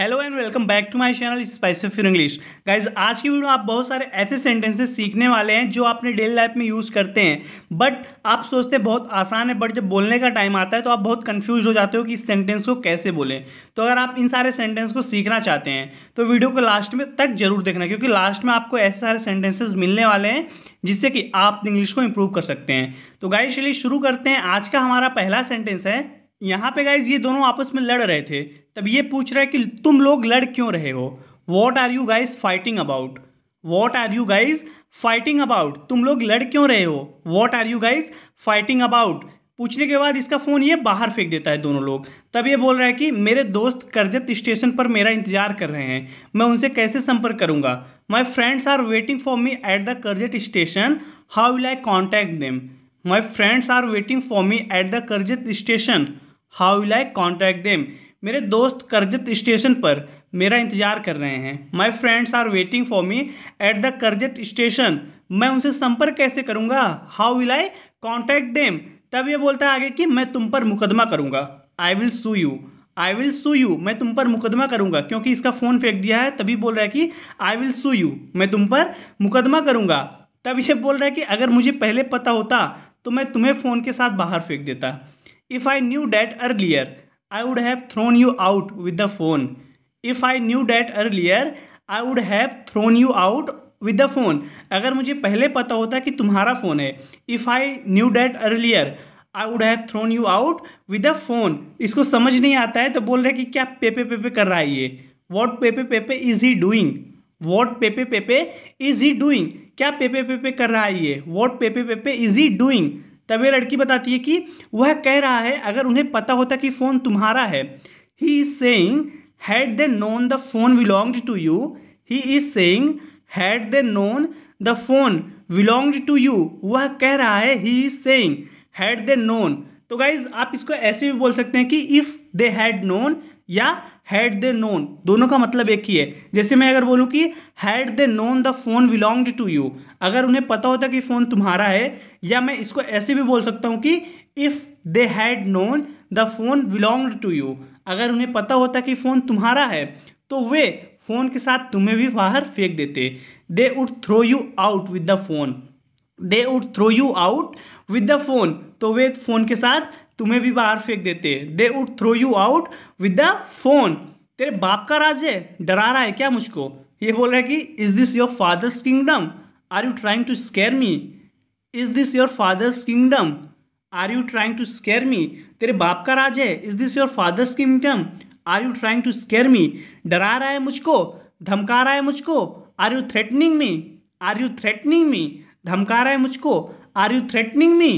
hello and welcome back to my channel spice of English guys आज की video आप बहुत सारे ऐसे सेंटेंसेस सीखने वाले हैं जो आपने डेली लाइफ में यूज़ करते हैं बट आप सोचते हैं बहुत आसान है बट जब बोलने का टाइम आता है तो आप बहुत कंफ्यूज हो जाते हो कि इस सेंटेंस को कैसे बोलें तो अगर आप इन सारे सेंटेंस को सीखना चाहते हैं तो वीडियो को लास्ट में तक जरूर देखना क्योंकि लास्ट में आपको ऐसे सारे सेंटेंसेज मिलने वाले हैं जिससे कि आप इंग्लिश को इम्प्रूव कर सकते हैं तो गाइज चलिए शुरू करते हैं आज का हमारा पहला सेंटेंस है यहाँ पे गाइज ये दोनों आपस में लड़ रहे थे तब ये पूछ रहा है कि तुम लोग लड़ क्यों रहे हो what are you guys fighting about what are you guys fighting about तुम लोग लड़ क्यों रहे हो what are you guys fighting about पूछने के बाद इसका फ़ोन ये बाहर फेंक देता है दोनों लोग तब ये बोल रहा है कि मेरे दोस्त करजत स्टेशन पर मेरा इंतजार कर रहे हैं मैं उनसे कैसे संपर्क करूंगा my friends are waiting for me at the Karjat station how will I contact them my friends are waiting for me at the Karjat station how will I contact them मेरे दोस्त करजत स्टेशन पर मेरा इंतजार कर रहे हैं my friends are waiting for me at the Karjat station मैं उनसे संपर्क कैसे करूँगा how will I contact them तब ये बोलता है आगे कि मैं तुम पर मुकदमा करूँगा I will sue you I will sue you मैं तुम पर मुकदमा करूँगा क्योंकि इसका फ़ोन फेंक दिया है तभी बोल रहा है कि आई विल सू यू मैं तुम पर मुकदमा करूँगा तब ये बोल रहा है कि अगर मुझे पहले पता होता तो मैं तुम्हें फ़ोन के साथ बाहर फेंक देता if I knew that earlier I would have thrown you out with the phone if I knew that earlier I would have thrown you out with the phone अगर मुझे पहले पता होता कि तुम्हारा फ़ोन है if I knew that earlier I would have thrown you out with a phone इसको समझ नहीं आता है तो बोल रहे कि क्या पेपे पेपे कर रहा है ये what pepe pepe is he doing what pepe pepe is he doing क्या पेपे पेपे कर रहा है ये what pepe pepe is he doing तब ये लड़की बताती है कि वह कह रहा है अगर उन्हें पता होता कि फ़ोन तुम्हारा है he is saying had they known the phone belong to you he is saying had they known the phone belong to you वह कह रहा है he is saying had they known तो गाइज आप इसको ऐसे भी बोल सकते हैं कि इफ़ दे हैड नोन या हैड दे नोन दोनों का मतलब एक ही है जैसे मैं अगर बोलूँ कि had they known the phone belonged to you अगर उन्हें पता होता कि फ़ोन तुम्हारा है या मैं इसको ऐसे भी बोल सकता हूँ कि if they had known the phone belonged to you अगर उन्हें पता होता कि फ़ोन तुम्हारा है तो वे फ़ोन के साथ तुम्हें भी बाहर फेंक देते they would throw you out with the phone they would throw you out with the phone तो वे फ़ोन के साथ तुम्हें भी बाहर फेंक देते हैं they would throw you out with the phone तेरे बाप का राज है डरा रहा है क्या मुझको ये बोल रहा है कि is this your father's kingdom are you trying to scare me is this your father's kingdom are you trying to scare me तेरे बाप का राज है is this your father's kingdom are you trying to scare me डरा रहा है मुझको धमका रहा है मुझको are you threatening me are you threatening me धमका रहा है मुझको आर यू थ्रेटनिंग मी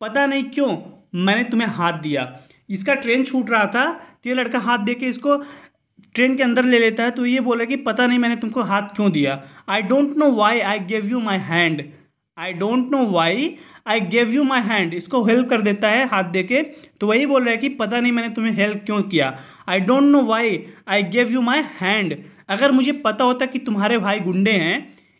पता नहीं क्यों मैंने तुम्हें हाथ दिया इसका ट्रेन छूट रहा था तो ये लड़का हाथ दे के इसको ट्रेन के अंदर ले लेता है तो ये बोला कि पता नहीं मैंने तुमको हाथ क्यों दिया I don't know why I gave you my hand I don't know why I gave you my hand इसको हेल्प कर देता है हाथ दे के तो वही बोल रहा है कि पता नहीं मैंने तुम्हें हेल्प क्यों किया I don't know why I gave you my hand अगर मुझे पता होता कि तुम्हारे भाई गुंडे हैं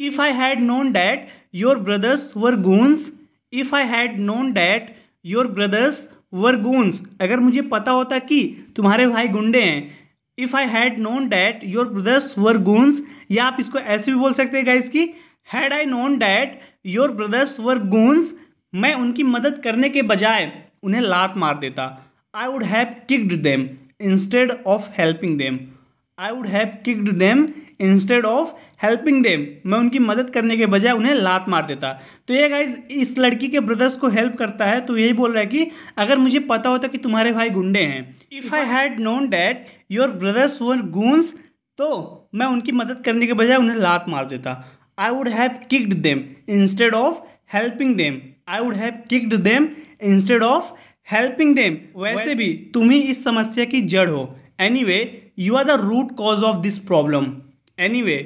if I had known that your brothers were goons if I had known that your brothers were goons अगर मुझे पता होता कि तुम्हारे भाई गुंडे हैं if I had known that your brothers were goons या आप इसको ऐसे भी बोल सकते हैं गाइज की had I known that your brothers were goons मैं उनकी मदद करने के बजाय उन्हें लात मार देता I would have kicked them instead of helping them I would have kicked them instead of helping them मैं उनकी मदद करने के बजाय उन्हें लात मार देता तो ये गाइज इस लड़की के ब्रदर्स को हेल्प करता है तो यही बोल रहा है कि अगर मुझे पता होता कि तुम्हारे भाई गुंडे हैं if I had known that your brothers were goons तो मैं उनकी मदद करने के बजाय उन्हें लात मार देता I would have kicked them instead of helping them I would have kicked them instead of helping them वैसे भी तुम ही इस समस्या की जड़ हो anyway you are the root cause of this problem anyway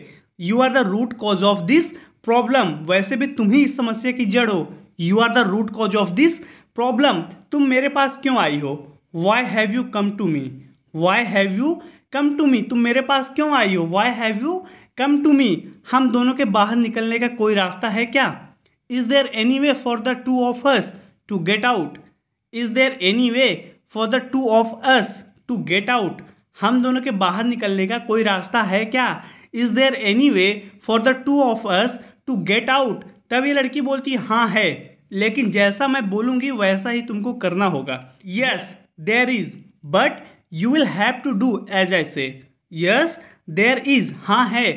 you are the root cause of this problem वैसे भी तुम ही इस समस्या की जड़ हो you are the root cause of this problem तुम मेरे पास क्यों आई हो why have you come to me why have you come to me तुम मेरे पास क्यों आई हो why have you come to me हम दोनों के बाहर निकलने का कोई रास्ता है क्या is there any way for the two of us to get out is there any way for the two of us to get out हम दोनों के बाहर निकलने का कोई रास्ता है क्या is there any way for the two of us to get out तब ये लड़की बोलती हाँ है लेकिन जैसा मैं बोलूँगी वैसा ही तुमको करना होगा yes there is but you will have to do as I say yes there is हाँ है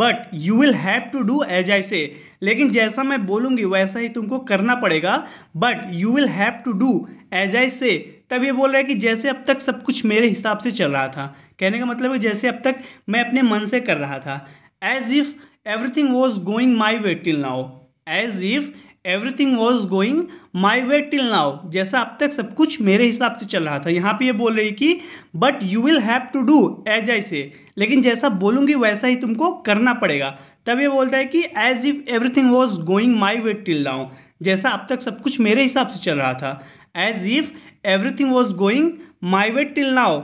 but you will have to do as I say लेकिन जैसा मैं बोलूंगी वैसा ही तुमको करना पड़ेगा but you will have to do as I say तब ये बोल रहा है कि जैसे अब तक सब कुछ मेरे हिसाब से चल रहा था कहने का मतलब है जैसे अब तक मैं अपने मन से कर रहा था as if everything was going my way till now as if everything was going my way till now जैसा अब तक सब कुछ मेरे हिसाब से चल रहा था यहाँ पे ये बोल रही कि but you will have to do as I say लेकिन जैसा बोलूंगी वैसा ही तुमको करना पड़ेगा तब ये बोलता है कि as if everything was going my way till now जैसा अब तक सब कुछ मेरे हिसाब से चल रहा था as if everything was going my way till now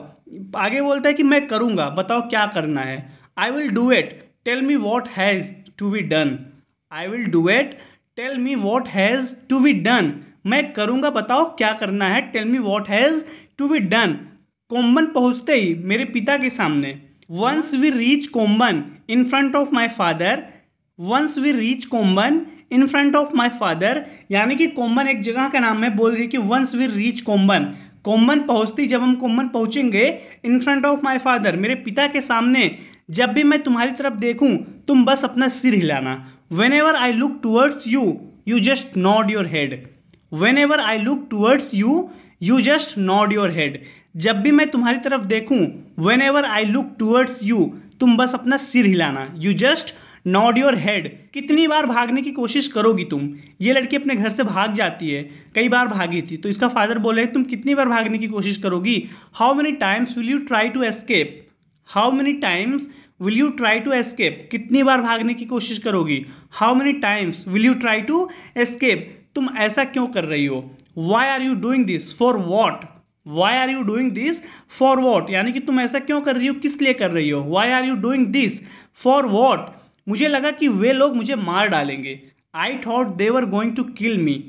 आगे बोलता है कि मैं करूँगा बताओ क्या करना है I will do it tell me what has to be done I will do it tell me what has to be done मैं करूँगा बताओ क्या करना है tell me what has to be done Komban पहुँचते ही मेरे पिता के सामने once we reach Komban in front of my father once we reach Komban in front of my father यानी कि कोम्बन एक जगह का नाम है बोल रही कि once we reach Komban Komban पहुंचती जब हम कोम्बन पहुंचेंगे in front of my father मेरे पिता के सामने जब भी मैं तुम्हारी तरफ देखूं तुम बस अपना सिर हिलाना whenever I look towards you you just nod your head whenever I look towards you you just nod your head जब भी मैं तुम्हारी तरफ देखूं whenever I look towards you तुम बस अपना सिर हिलाना you just nod your head कितनी बार भागने की कोशिश करोगी तुम ये लड़की अपने घर से भाग जाती है कई बार भागी थी तो इसका फादर बोले तुम कितनी बार भागने की कोशिश करोगी how many times will you try to escape how many times will you try to escape कितनी बार भागने की कोशिश करोगी how many times will you try to escape तुम ऐसा क्यों कर रही हो why are you doing this for what why are you doing this for what यानी कि तुम ऐसा क्यों कर रही हो किस लिए कर रही हो why are you doing this for what मुझे लगा कि वे लोग मुझे मार डालेंगे I thought they were going to kill me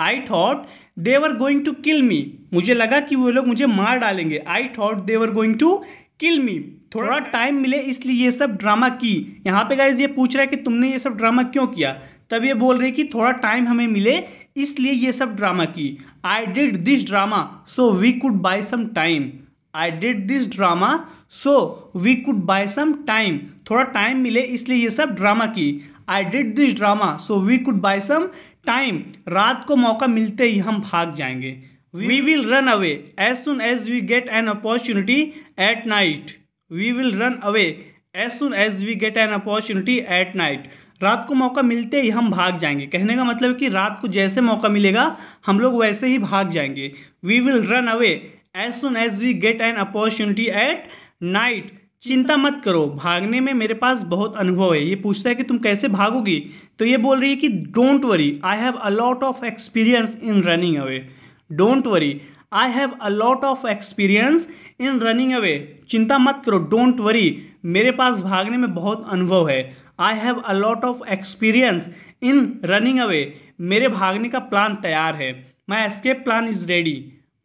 I thought they were going to kill me मुझे लगा कि वे लोग मुझे मार डालेंगे I thought they were going to kill me थोड़ा टाइम मिले इसलिए ये सब ड्रामा की यहाँ पे गाइज ये पूछ रहा है कि तुमने ये सब ड्रामा क्यों किया तब ये बोल रहे कि थोड़ा टाइम हमें मिले इसलिए ये सब ड्रामा की I did this drama so we could buy some time I did this drama so we could buy some time थोड़ा टाइम मिले इसलिए ये सब ड्रामा की I did this drama so we could buy some time रात को मौका मिलते ही हम भाग जाएंगे we will run away as soon as we get an opportunity at night we will run away as soon as we get an opportunity at night रात को मौका मिलते ही हम भाग जाएंगे कहने का मतलब कि रात को जैसे मौका मिलेगा हम लोग वैसे ही भाग जाएंगे we will run away as soon as we get an opportunity at night चिंता मत करो भागने में मेरे पास बहुत अनुभव है ये पूछता है कि तुम कैसे भागोगी तो ये बोल रही है कि don't worry I have a lot of experience in running away don't worry I have a lot of experience in running away चिंता मत करो डोंट वरी मेरे पास भागने में बहुत अनुभव है I have a lot of experience in running away मेरे भागने का प्लान तैयार है my escape plan is ready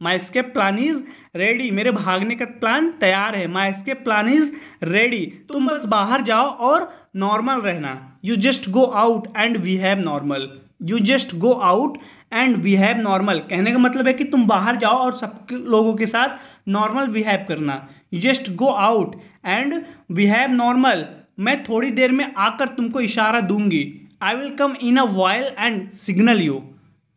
my escape plan is ready मेरे भागने का प्लान तैयार है my escape plan is ready तुम बस बाहर जाओ और नॉर्मल रहना you just go out and we have normal you just go out and we have normal कहने का मतलब है कि तुम बाहर जाओ और सब लोगों के साथ नॉर्मल बिहेव करना you just go out and we have normal मैं थोड़ी देर में आकर तुमको इशारा दूंगी I will come in a while and signal you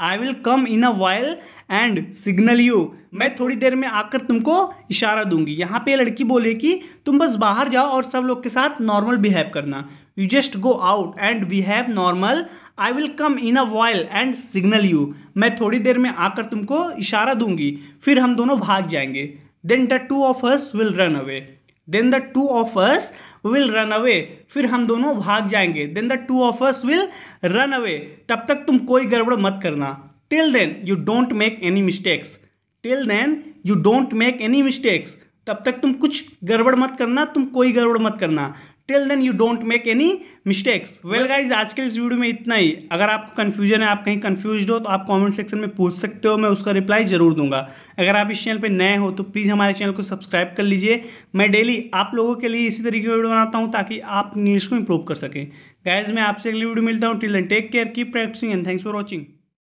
I will come in a while and signal you मैं थोड़ी देर में आकर तुमको इशारा दूंगी यहाँ पे लड़की बोले कि तुम बस बाहर जाओ और सब लोग के साथ नॉर्मल बिहेव करना you just go out and behave normal I will come in a while and signal you मैं थोड़ी देर में आकर तुमको इशारा दूंगी फिर हम दोनों भाग जाएंगे then the two of us will run away then the two of us will run away फिर हम दोनों भाग जाएंगे then the two of us will run away तब तक तुम कोई गड़बड़ मत करना till then you don't make any mistakes till then you don't make any mistakes तब तक तुम कुछ गड़बड़ मत करना तुम कोई गड़बड़ मत करना till then you don't make any mistakes well guys आज के इस वीडियो में इतना ही अगर आपको कन्फ्यूजन है आप कहीं कन्फ्यूज हो तो आप कॉमेंट सेक्शन में पूछ सकते हो मैं उसका रिप्लाई जरूर दूंगा अगर आप इस चैनल पर नए हो तो प्लीज़ हमारे चैनल को सब्सक्राइब कर लीजिए मैं डेली आप लोगों के लिए इसी तरीके की वीडियो बनाता हूँ ताकि आप इंग्लिश को इंप्रूव कर सकें गाइज मैं आपसे अगली वीडियो मिलता हूँ till then take care keep practicing and thanks for watching